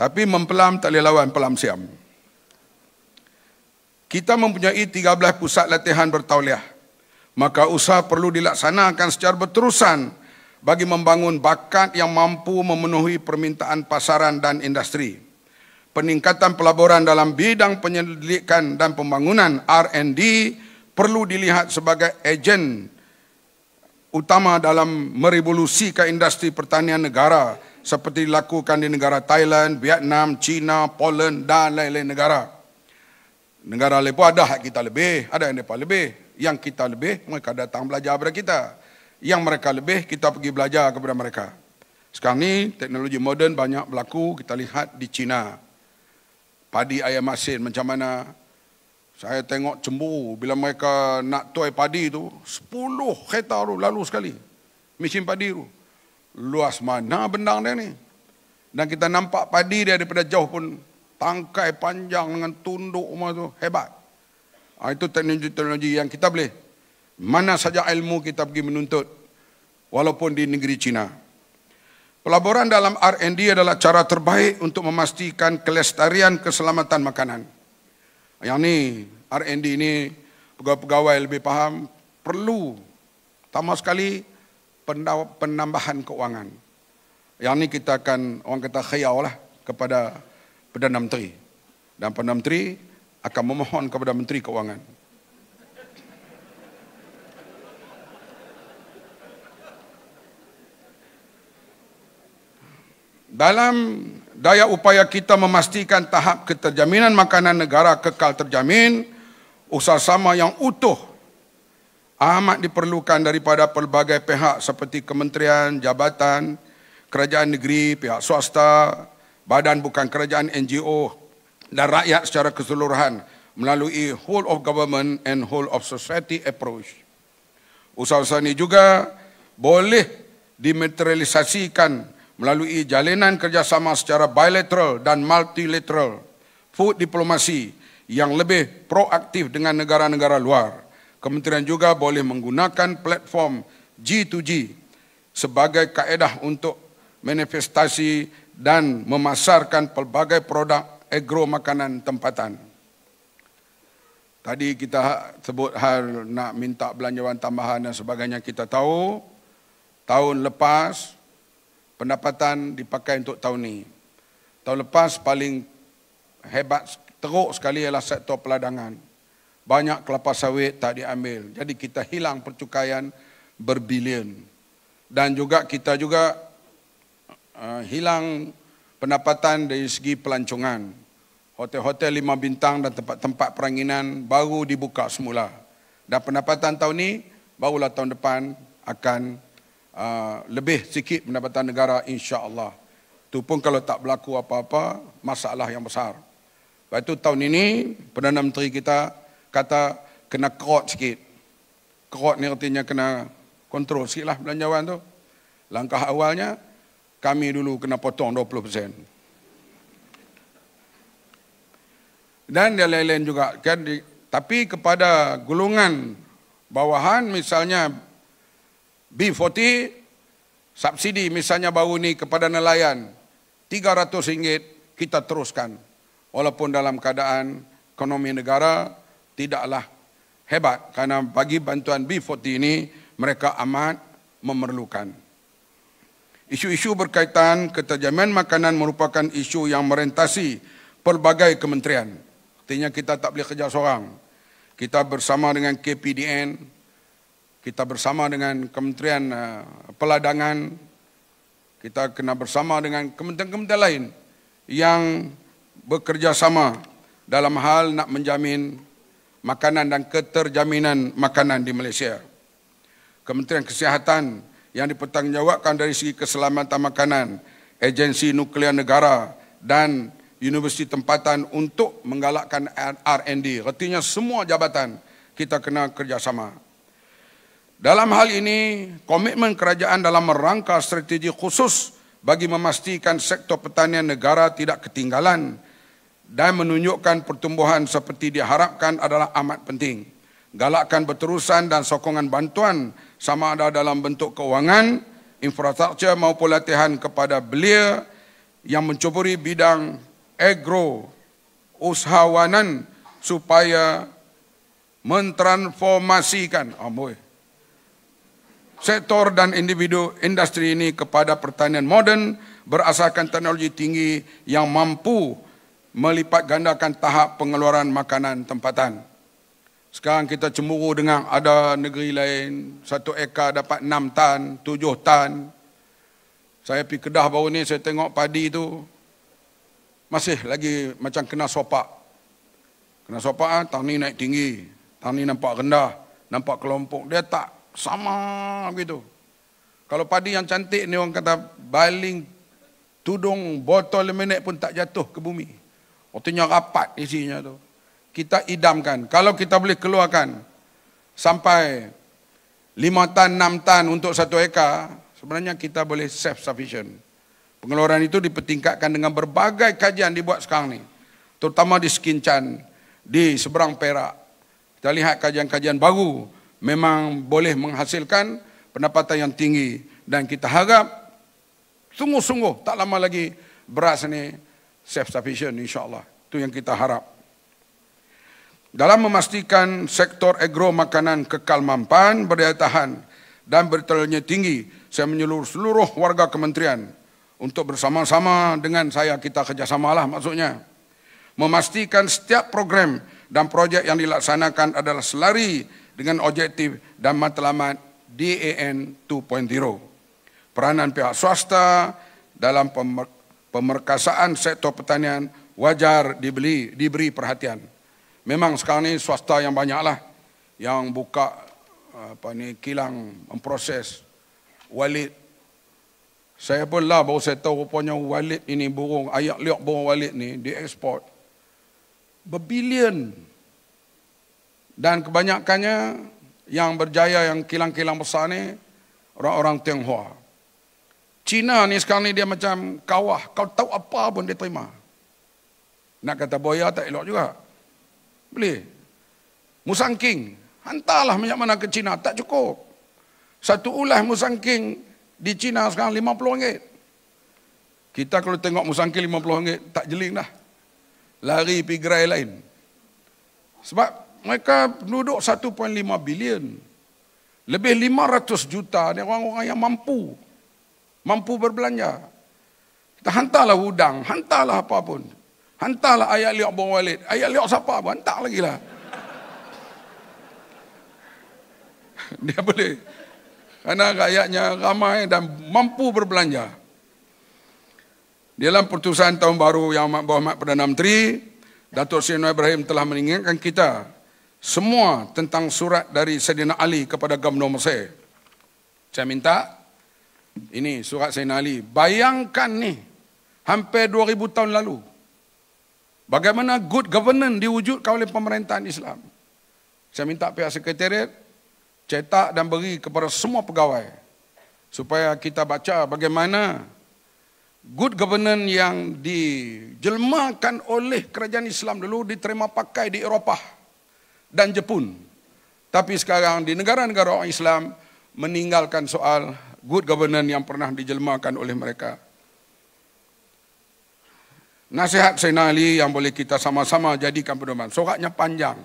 Tapi mempelam tak boleh lawan pelam siam. Kita mempunyai 13 pusat latihan bertauliah. Maka usaha perlu dilaksanakan secara berterusan bagi membangun bakat yang mampu memenuhi permintaan pasaran dan industri peningkatan pelaburan dalam bidang penyelidikan dan pembangunan R&D perlu dilihat sebagai ejen utama dalam merevolusi ke industri pertanian negara seperti dilakukan di negara Thailand, Vietnam, China, Poland dan lain-lain negara. Negara lain pun ada hak kita lebih, ada yang mereka lebih. Yang kita lebih, mereka datang belajar kepada kita. Yang mereka lebih, kita pergi belajar kepada mereka. Sekarang ini teknologi moden banyak berlaku, kita lihat di China padi ayam masin macam mana. Saya tengok cemburu bila mereka nak tuai padi tu, sepuluh kereta tu lalu sekali. Mesin padi tu. Luas mana bendang dia ni. Dan kita nampak padi dia daripada jauh pun tangkai panjang dengan tunduk rumah tu. Hebat. Ha, itu teknologi-teknologi yang kita boleh. Mana saja ilmu kita pergi menuntut. Walaupun di negeri China. Pelaburan dalam R&D adalah cara terbaik untuk memastikan kelestarian keselamatan makanan. Yang ni R&D ini pegawai-pegawai lebih faham perlu tambah sekali penambahan keuangan. Yang ni kita akan orang kata khayau lah kepada Perdana Menteri. Dan Perdana Menteri akan memohon kepada Menteri Keuangan Dalam daya upaya kita memastikan tahap keterjaminan makanan negara kekal terjamin, usaha sama yang utuh amat diperlukan daripada pelbagai pihak seperti kementerian, jabatan, kerajaan negeri, pihak swasta, badan bukan kerajaan NGO dan rakyat secara keseluruhan melalui whole of government and whole of society approach. Usaha-usaha ini juga boleh dimaterialisasikan melalui jalinan kerjasama secara bilateral dan multilateral, food diplomasi yang lebih proaktif dengan negara-negara luar. Kementerian juga boleh menggunakan platform G2G sebagai kaedah untuk manifestasi dan memasarkan pelbagai produk agro makanan tempatan. Tadi kita sebut hal nak minta belanjawan tambahan dan sebagainya kita tahu tahun lepas pendapatan dipakai untuk tahun ini, Tahun lepas paling hebat teruk sekali ialah sektor peladangan. Banyak kelapa sawit tak diambil. Jadi kita hilang percukaian berbilion. Dan juga kita juga uh, hilang pendapatan dari segi pelancongan. Hotel-hotel lima bintang dan tempat-tempat peranginan baru dibuka semula. Dan pendapatan tahun ini, barulah tahun depan akan Ah, lebih sikit pendapatan negara insya-Allah. Itu pun kalau tak berlaku apa-apa, masalah yang besar. Sebab itu tahun ini Perdana Menteri kita kata kena kerot sikit. Kerot ni artinya kena kontrol sikit lah belanjawan tu. Langkah awalnya kami dulu kena potong 20%. Dan yang lain-lain juga. Kan, tapi kepada gulungan bawahan misalnya B40 subsidi misalnya baru ni kepada nelayan RM300 kita teruskan walaupun dalam keadaan ekonomi negara tidaklah hebat kerana bagi bantuan B40 ini mereka amat memerlukan. Isu-isu berkaitan keterjaminan makanan merupakan isu yang merentasi pelbagai kementerian. Artinya kita tak boleh kerja seorang. Kita bersama dengan KPDN, kita bersama dengan Kementerian eh, Peladangan, kita kena bersama dengan kementerian-kementerian lain yang bekerjasama dalam hal nak menjamin makanan dan keterjaminan makanan di Malaysia. Kementerian Kesihatan yang dipertanggungjawabkan dari segi keselamatan makanan, agensi nuklear negara dan universiti tempatan untuk menggalakkan R&D. Artinya semua jabatan kita kena kerjasama. Dalam hal ini, komitmen kerajaan dalam merangka strategi khusus bagi memastikan sektor pertanian negara tidak ketinggalan dan menunjukkan pertumbuhan seperti diharapkan adalah amat penting. Galakkan berterusan dan sokongan bantuan sama ada dalam bentuk kewangan, infrastruktur maupun latihan kepada belia yang mencuburi bidang agro usahawanan supaya mentransformasikan. Oh, sektor dan individu industri ini kepada pertanian moden berasaskan teknologi tinggi yang mampu melipat gandakan tahap pengeluaran makanan tempatan. Sekarang kita cemburu dengan ada negeri lain, satu ekar dapat enam tan, tujuh tan. Saya pergi Kedah baru ni, saya tengok padi itu masih lagi macam kena sopak. Kena sopak, ah, tang ni naik tinggi, tang ni nampak rendah, nampak kelompok. Dia tak sama begitu. Kalau padi yang cantik ni orang kata baling tudung botol lemonade pun tak jatuh ke bumi. Waktunya rapat isinya tu. Kita idamkan. Kalau kita boleh keluarkan sampai 5 tan, 6 tan untuk satu eka, sebenarnya kita boleh self-sufficient. Pengeluaran itu dipertingkatkan dengan berbagai kajian dibuat sekarang ni. Terutama di Skinchan, di seberang Perak. Kita lihat kajian-kajian baru memang boleh menghasilkan pendapatan yang tinggi dan kita harap sungguh-sungguh tak lama lagi beras ini self sufficient insyaallah itu yang kita harap dalam memastikan sektor agro makanan kekal mampan berdaya tahan dan bertelurnya tinggi saya menyeluruh seluruh warga kementerian untuk bersama-sama dengan saya kita kerjasamalah maksudnya memastikan setiap program dan projek yang dilaksanakan adalah selari dengan objektif dan matlamat DAN 2.0. Peranan pihak swasta dalam pemerkasaan sektor pertanian wajar dibeli, diberi perhatian. Memang sekarang ini swasta yang banyaklah yang buka apa ni kilang memproses walid saya pun lah baru saya tahu rupanya walid ini burung ayak liok burung walid ni diekspor berbilion dan kebanyakannya yang berjaya yang kilang-kilang besar ni orang-orang Tionghoa. Cina ni sekarang ni dia macam kawah. Kau tahu apa pun dia terima. Nak kata boya tak elok juga. Boleh. Musang King. Hantarlah minyak mana ke Cina. Tak cukup. Satu ulah Musang King di Cina sekarang RM50. Kita kalau tengok Musang King RM50 tak jeling dah. Lari pergi gerai lain. Sebab mereka penduduk 1.5 bilion. Lebih 500 juta ni orang-orang yang mampu. Mampu berbelanja. Kita hantarlah udang, hantarlah apa pun. Hantarlah ayat liuk bawa walid. Ayat liuk siapa pun, hantar lagi lah. <laughs> Dia boleh. karena rakyatnya ramai dan mampu berbelanja. dalam pertusan tahun baru yang amat berhormat Perdana Menteri, Datuk Seri Noor Ibrahim telah meninggalkan kita semua tentang surat dari Sayyidina Ali kepada Gamno Mesir. Saya minta ini surat Sayyidina Ali. Bayangkan ni hampir 2000 tahun lalu. Bagaimana good governance diwujudkan oleh pemerintahan Islam. Saya minta pihak sekretariat cetak dan beri kepada semua pegawai supaya kita baca bagaimana good governance yang dijelmakan oleh kerajaan Islam dulu diterima pakai di Eropah dan Jepun. Tapi sekarang di negara-negara orang Islam meninggalkan soal good governance yang pernah dijelmakan oleh mereka. Nasihat Senali yang boleh kita sama-sama jadikan pedoman. Suratnya panjang.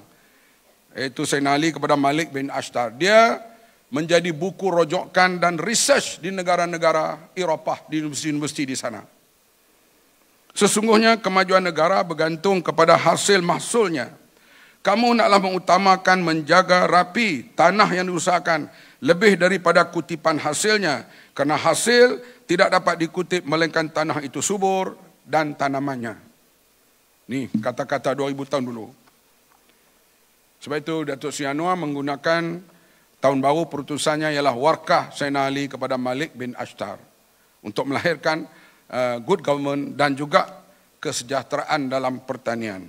Itu Senali kepada Malik bin Ashtar. Dia menjadi buku rojokkan dan research di negara-negara Eropah, di universiti-universiti di sana. Sesungguhnya kemajuan negara bergantung kepada hasil mahsulnya, kamu naklah mengutamakan menjaga rapi tanah yang diusahakan lebih daripada kutipan hasilnya kerana hasil tidak dapat dikutip melainkan tanah itu subur dan tanamannya. Ni kata-kata 2000 tahun dulu. Sebab itu Datuk Sianua menggunakan tahun baru perutusannya ialah Warkah Senali kepada Malik bin Ashtar untuk melahirkan uh, good government dan juga kesejahteraan dalam pertanian.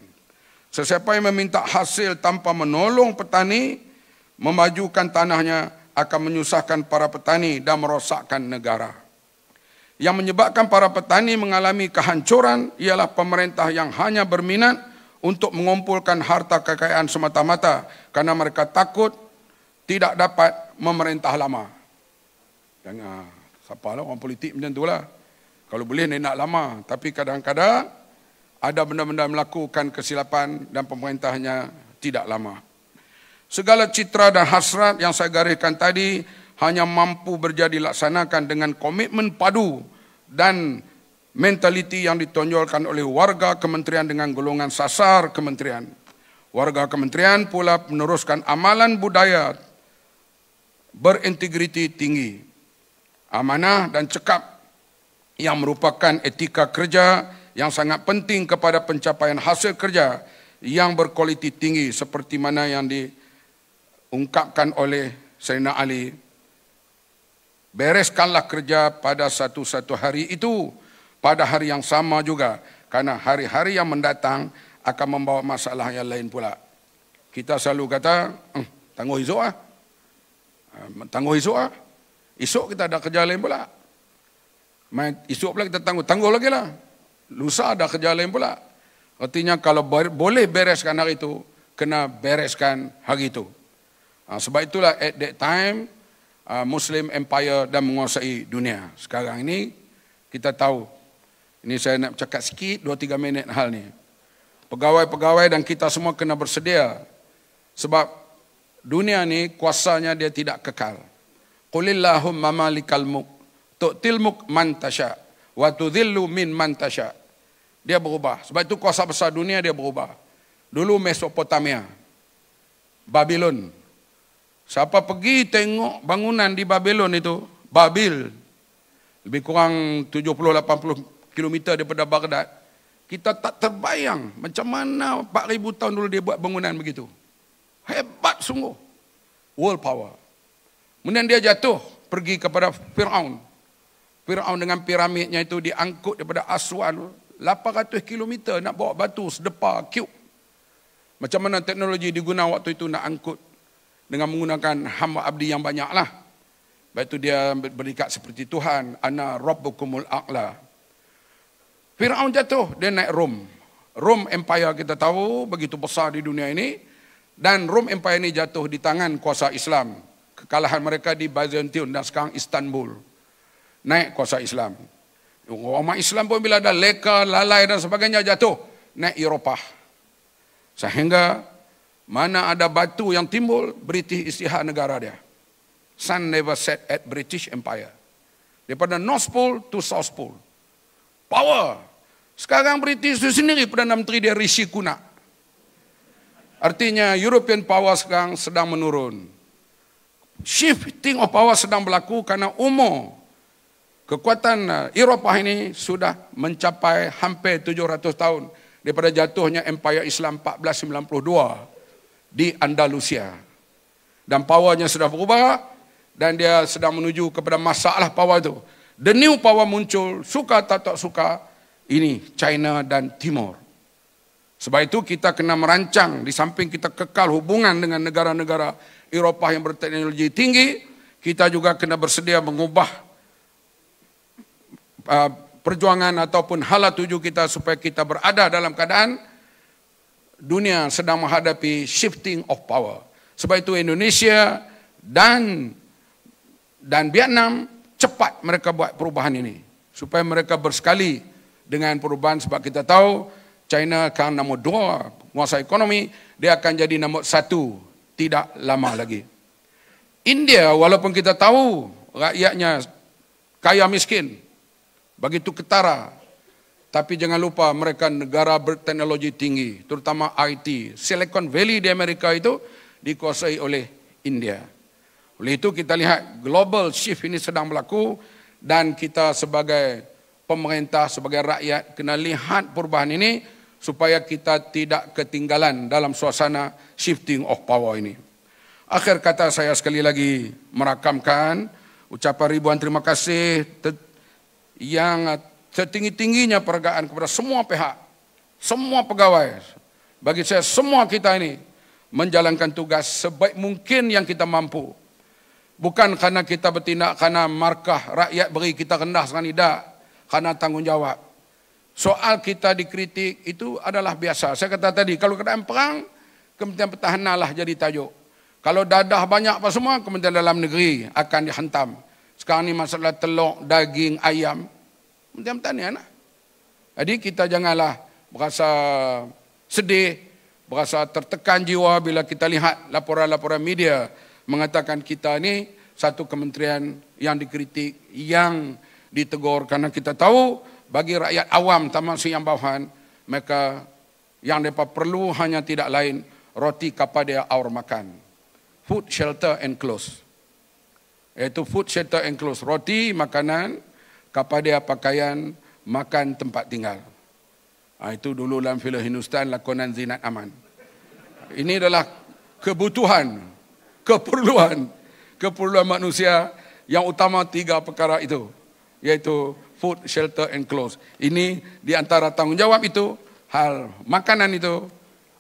Sesiapa yang meminta hasil tanpa menolong petani, memajukan tanahnya akan menyusahkan para petani dan merosakkan negara. Yang menyebabkan para petani mengalami kehancuran ialah pemerintah yang hanya berminat untuk mengumpulkan harta kekayaan semata-mata karena mereka takut tidak dapat memerintah lama. Jangan, siapa lah orang politik macam itulah. Kalau boleh, nak lama. Tapi kadang-kadang ada benda-benda melakukan kesilapan dan pemerintahnya tidak lama. Segala citra dan hasrat yang saya gariskan tadi hanya mampu berjadi laksanakan dengan komitmen padu dan mentaliti yang ditonjolkan oleh warga kementerian dengan golongan sasar kementerian. Warga kementerian pula meneruskan amalan budaya berintegriti tinggi, amanah dan cekap yang merupakan etika kerja yang sangat penting kepada pencapaian hasil kerja yang berkualiti tinggi seperti mana yang diungkapkan oleh Serena Ali. Bereskanlah kerja pada satu-satu hari itu pada hari yang sama juga karena hari-hari yang mendatang akan membawa masalah yang lain pula. Kita selalu kata, eh, tangguh esok lah. Tangguh esok lah. Esok kita ada kerja lain pula. Main, esok pula kita tangguh. Tangguh lagi lah lusa ada kerja lain pula. Artinya kalau boleh bereskan hari itu, kena bereskan hari itu. Ah, sebab itulah at that time, ah, Muslim Empire dah menguasai dunia. Sekarang ini, kita tahu. Ini saya nak cakap sikit, dua tiga minit hal ni. Pegawai-pegawai dan kita semua kena bersedia. Sebab dunia ni kuasanya dia tidak kekal. Qulillahumma malikal muk. Tuktil muk mantasyak wa tudhillu min man tasha. Dia berubah. Sebab itu kuasa besar dunia dia berubah. Dulu Mesopotamia. Babylon. Siapa pergi tengok bangunan di Babylon itu, Babil. Lebih kurang 70-80 km daripada Baghdad. Kita tak terbayang macam mana 4000 tahun dulu dia buat bangunan begitu. Hebat sungguh. World power. Kemudian dia jatuh pergi kepada Fir'aun. Fir'aun dengan piramidnya itu diangkut daripada Aswan 800 kilometer nak bawa batu sedepa kub. Macam mana teknologi diguna waktu itu nak angkut dengan menggunakan hamba abdi yang banyaklah. Lepas itu dia berdekat seperti Tuhan. Ana Rabbukumul A'la. Fir'aun jatuh, dia naik Rom. Rom Empire kita tahu begitu besar di dunia ini. Dan Rom Empire ini jatuh di tangan kuasa Islam. Kekalahan mereka di Byzantium dan sekarang Istanbul naik kuasa Islam. Umat Islam pun bila ada leka, lalai dan sebagainya jatuh, naik Eropah. Sehingga mana ada batu yang timbul, British istihar negara dia. Sun never set at British Empire. Daripada North Pole to South Pole. Power. Sekarang British itu sendiri Perdana Menteri dia risi kuna. Artinya European power sekarang sedang menurun. Shifting of power sedang berlaku karena umur kekuatan eh, Eropah ini sudah mencapai hampir 700 tahun daripada jatuhnya Empire Islam 1492 di Andalusia. Dan powernya sudah berubah dan dia sedang menuju kepada masalah power itu. The new power muncul, suka tak tak suka, ini China dan Timur. Sebab itu kita kena merancang di samping kita kekal hubungan dengan negara-negara Eropah yang berteknologi tinggi, kita juga kena bersedia mengubah Uh, perjuangan ataupun hala tuju kita supaya kita berada dalam keadaan dunia sedang menghadapi shifting of power. Sebab itu Indonesia dan dan Vietnam cepat mereka buat perubahan ini supaya mereka bersekali dengan perubahan sebab kita tahu China akan nombor dua kuasa ekonomi dia akan jadi nombor satu tidak lama lagi. India walaupun kita tahu rakyatnya kaya miskin begitu ketara. Tapi jangan lupa mereka negara berteknologi tinggi, terutama IT. Silicon Valley di Amerika itu dikuasai oleh India. Oleh itu kita lihat global shift ini sedang berlaku dan kita sebagai pemerintah, sebagai rakyat kena lihat perubahan ini supaya kita tidak ketinggalan dalam suasana shifting of power ini. Akhir kata saya sekali lagi merakamkan ucapan ribuan terima kasih yang setinggi-tingginya peragaan kepada semua pihak, semua pegawai. Bagi saya semua kita ini menjalankan tugas sebaik mungkin yang kita mampu. Bukan karena kita bertindak karena markah rakyat beri kita rendah sekali tidak, karena tanggungjawab. Soal kita dikritik itu adalah biasa. Saya kata tadi, kalau keadaan perang, Kementerian Pertahanan lah jadi tajuk. Kalau dadah banyak apa semua, Kementerian Dalam Negeri akan dihantam. Sekarang ni masalah telur, daging, ayam. Macam tanya anak. Jadi kita janganlah berasa sedih, berasa tertekan jiwa bila kita lihat laporan-laporan media mengatakan kita ni satu kementerian yang dikritik, yang ditegur kerana kita tahu bagi rakyat awam termasuk yang bawahan mereka yang mereka perlu hanya tidak lain roti kapal dia aur makan. Food, shelter and clothes iaitu food shelter and clothes, roti, makanan, kapal dia pakaian, makan tempat tinggal. Ha, itu dulu dalam filem Hindustan lakonan Zinat Aman. Ini adalah kebutuhan, keperluan, keperluan manusia yang utama tiga perkara itu, iaitu food, shelter and clothes. Ini di antara tanggungjawab itu, hal makanan itu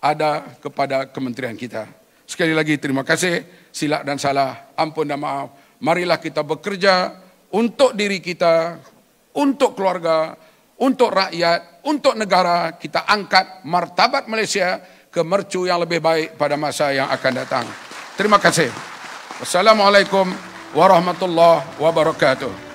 ada kepada kementerian kita. Sekali lagi terima kasih, silap dan salah, ampun dan maaf marilah kita bekerja untuk diri kita, untuk keluarga, untuk rakyat, untuk negara, kita angkat martabat Malaysia ke mercu yang lebih baik pada masa yang akan datang. Terima kasih. Wassalamualaikum warahmatullahi wabarakatuh.